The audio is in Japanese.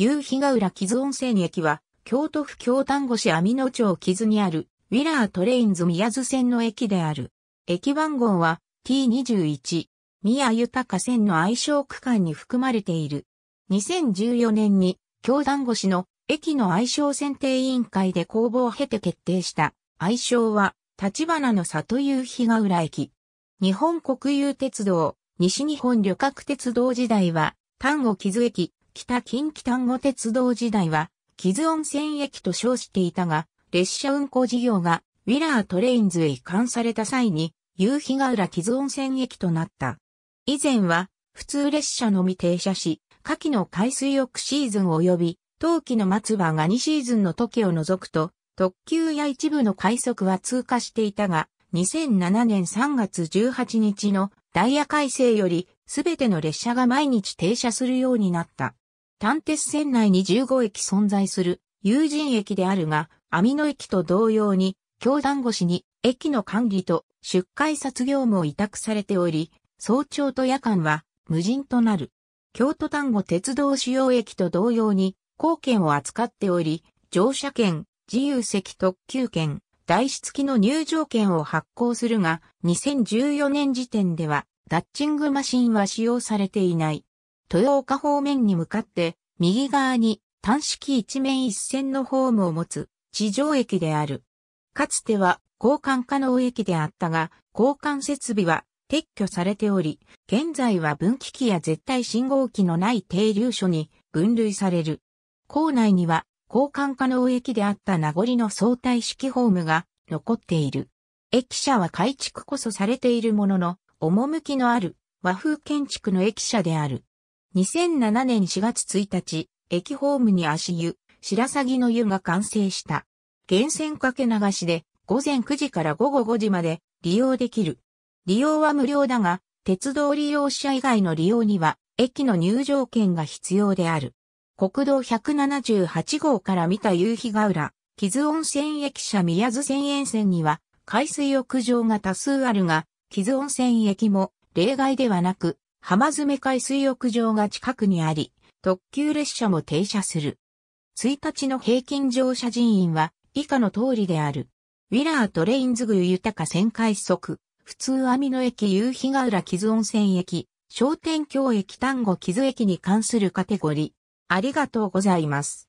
夕日ヶ浦木津温泉駅は、京都府京丹後市網野町木津にある、ウィラートレインズ宮津線の駅である。駅番号は T21、宮豊線の愛称区間に含まれている。2014年に、京丹後市の駅の愛称選定委員会で公募を経て決定した、愛称は、立花の里夕日ヶ浦駅。日本国有鉄道、西日本旅客鉄道時代は、丹後木津駅、北近畿丹後鉄道時代は、木津温泉駅と称していたが、列車運行事業がウィラートレインズへ移管された際に、夕日ヶ浦木津温泉駅となった。以前は、普通列車のみ停車し、夏季の海水浴シーズン及び、冬季の末はが2シーズンの時を除くと、特急や一部の快速は通過していたが、2007年3月18日のダイヤ改正よりすべての列車が毎日停車するようになった。丹鉄線内に15駅存在する友人駅であるが、網野駅と同様に、京団越しに駅の管理と出荷札業務を委託されており、早朝と夜間は無人となる。京都丹後鉄道主要駅と同様に、貢券を扱っており、乗車券、自由席特急券、台紙付きの入場券を発行するが、2014年時点ではダッチングマシンは使用されていない。豊岡方面に向かって、右側に単式一面一線のホームを持つ地上駅である。かつては交換可能駅であったが、交換設備は撤去されており、現在は分岐器や絶対信号機のない停留所に分類される。校内には交換可能駅であった名残の相対式ホームが残っている。駅舎は改築こそされているものの、趣のある和風建築の駅舎である。2007年4月1日、駅ホームに足湯、白鷺の湯が完成した。源泉かけ流しで午前9時から午後5時まで利用できる。利用は無料だが、鉄道利用者以外の利用には、駅の入場券が必要である。国道178号から見た夕日ヶ浦、木津温泉駅舎宮津線沿線には、海水浴場が多数あるが、木津温泉駅も例外ではなく、浜詰海水浴場が近くにあり、特急列車も停車する。1日の平均乗車人員は以下の通りである。ウィラートレインズグユタカ旋回速、普通網野駅夕日ヶ浦木津温泉駅、商店橋駅丹後木津駅に関するカテゴリー。ありがとうございます。